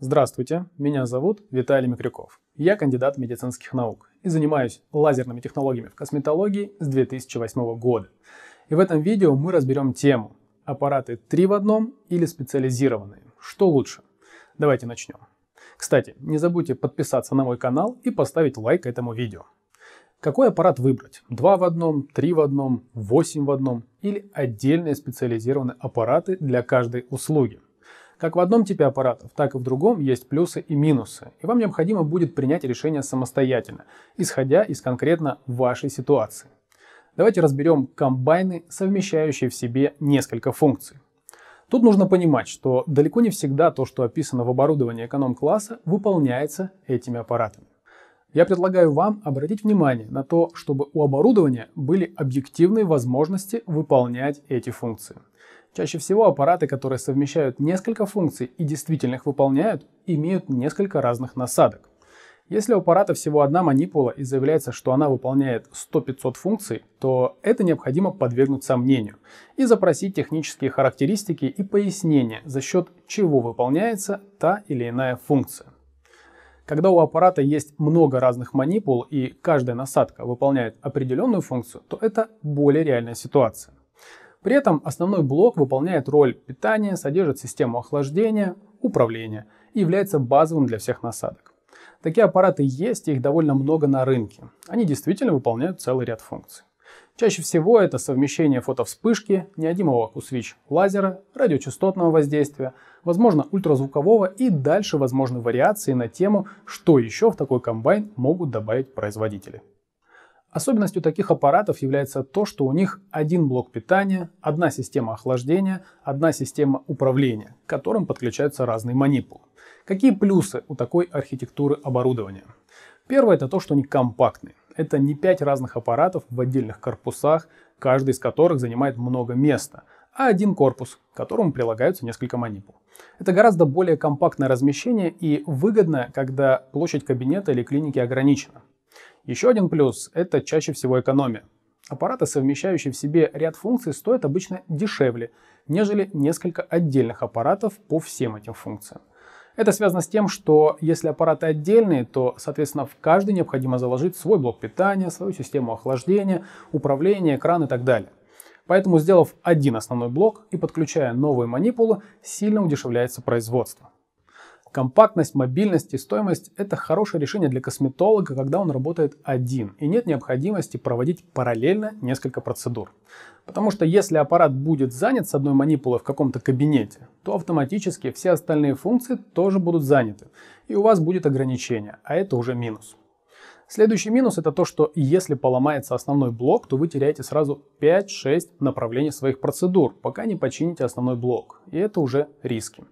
Здравствуйте, меня зовут Виталий Микрюков. Я кандидат медицинских наук и занимаюсь лазерными технологиями в косметологии с 2008 года. И в этом видео мы разберем тему аппараты 3 в одном или специализированные. Что лучше? Давайте начнем. Кстати, не забудьте подписаться на мой канал и поставить лайк этому видео. Какой аппарат выбрать? 2 в одном, 3 в одном, 8 в одном или отдельные специализированные аппараты для каждой услуги? Как в одном типе аппаратов, так и в другом есть плюсы и минусы, и вам необходимо будет принять решение самостоятельно, исходя из конкретно вашей ситуации. Давайте разберем комбайны, совмещающие в себе несколько функций. Тут нужно понимать, что далеко не всегда то, что описано в оборудовании эконом-класса, выполняется этими аппаратами я предлагаю вам обратить внимание на то, чтобы у оборудования были объективные возможности выполнять эти функции. Чаще всего аппараты, которые совмещают несколько функций и действительно их выполняют, имеют несколько разных насадок. Если у аппарата всего одна манипула и заявляется, что она выполняет 100-500 функций, то это необходимо подвергнуть сомнению и запросить технические характеристики и пояснения, за счет чего выполняется та или иная функция. Когда у аппарата есть много разных манипул и каждая насадка выполняет определенную функцию, то это более реальная ситуация. При этом основной блок выполняет роль питания, содержит систему охлаждения, управления и является базовым для всех насадок. Такие аппараты есть, их довольно много на рынке. Они действительно выполняют целый ряд функций. Чаще всего это совмещение фотовспышки, неодимого кусвич лазера, радиочастотного воздействия, возможно ультразвукового и дальше возможны вариации на тему, что еще в такой комбайн могут добавить производители. Особенностью таких аппаратов является то, что у них один блок питания, одна система охлаждения, одна система управления, к которым подключаются разные манипулы. Какие плюсы у такой архитектуры оборудования? Первое это то, что они компактны это не 5 разных аппаратов в отдельных корпусах, каждый из которых занимает много места, а один корпус, к которому прилагаются несколько манипул. Это гораздо более компактное размещение и выгодно, когда площадь кабинета или клиники ограничена. Еще один плюс – это чаще всего экономия. Аппараты, совмещающие в себе ряд функций, стоят обычно дешевле, нежели несколько отдельных аппаратов по всем этим функциям – это связано с тем, что если аппараты отдельные, то, соответственно, в каждый необходимо заложить свой блок питания, свою систему охлаждения, управление, экран и так далее. Поэтому, сделав один основной блок и подключая новые манипулы, сильно удешевляется производство. Компактность, мобильность и стоимость – это хорошее решение для косметолога, когда он работает один и нет необходимости проводить параллельно несколько процедур. Потому что если аппарат будет занят с одной манипулой в каком-то кабинете, то автоматически все остальные функции тоже будут заняты, и у вас будет ограничение, а это уже минус. Следующий минус это то, что если поломается основной блок, то вы теряете сразу 5-6 направлений своих процедур, пока не почините основной блок. И это уже риски.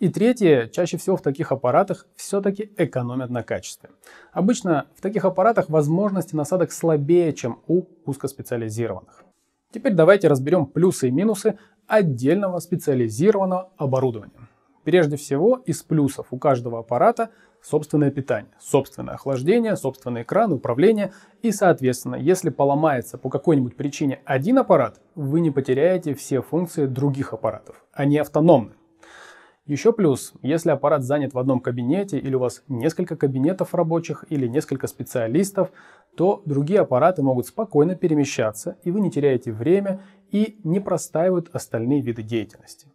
И третье, чаще всего в таких аппаратах все-таки экономят на качестве. Обычно в таких аппаратах возможности насадок слабее, чем у узкоспециализированных. Теперь давайте разберем плюсы и минусы отдельного специализированного оборудования. Прежде всего, из плюсов у каждого аппарата собственное питание, собственное охлаждение, собственный экран, управление. И, соответственно, если поломается по какой-нибудь причине один аппарат, вы не потеряете все функции других аппаратов. Они автономны. Еще плюс, если аппарат занят в одном кабинете или у вас несколько кабинетов рабочих или несколько специалистов, то другие аппараты могут спокойно перемещаться, и вы не теряете время и не простаивают остальные виды деятельности.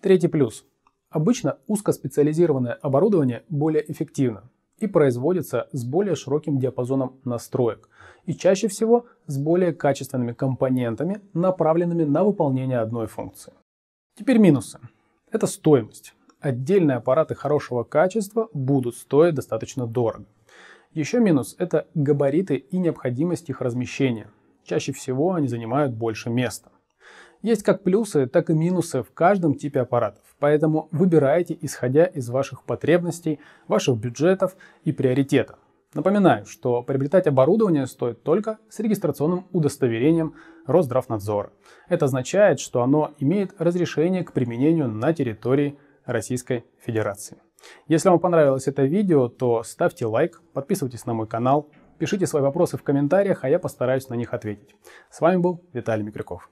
Третий плюс. Обычно узкоспециализированное оборудование более эффективно и производится с более широким диапазоном настроек и чаще всего с более качественными компонентами, направленными на выполнение одной функции. Теперь минусы. Это стоимость. Отдельные аппараты хорошего качества будут стоить достаточно дорого. Еще минус – это габариты и необходимость их размещения. Чаще всего они занимают больше места. Есть как плюсы, так и минусы в каждом типе аппаратов, поэтому выбирайте исходя из ваших потребностей, ваших бюджетов и приоритетов. Напоминаю, что приобретать оборудование стоит только с регистрационным удостоверением Росздравнадзора. Это означает, что оно имеет разрешение к применению на территории Российской Федерации. Если вам понравилось это видео, то ставьте лайк, подписывайтесь на мой канал, пишите свои вопросы в комментариях, а я постараюсь на них ответить. С вами был Виталий Микрюков.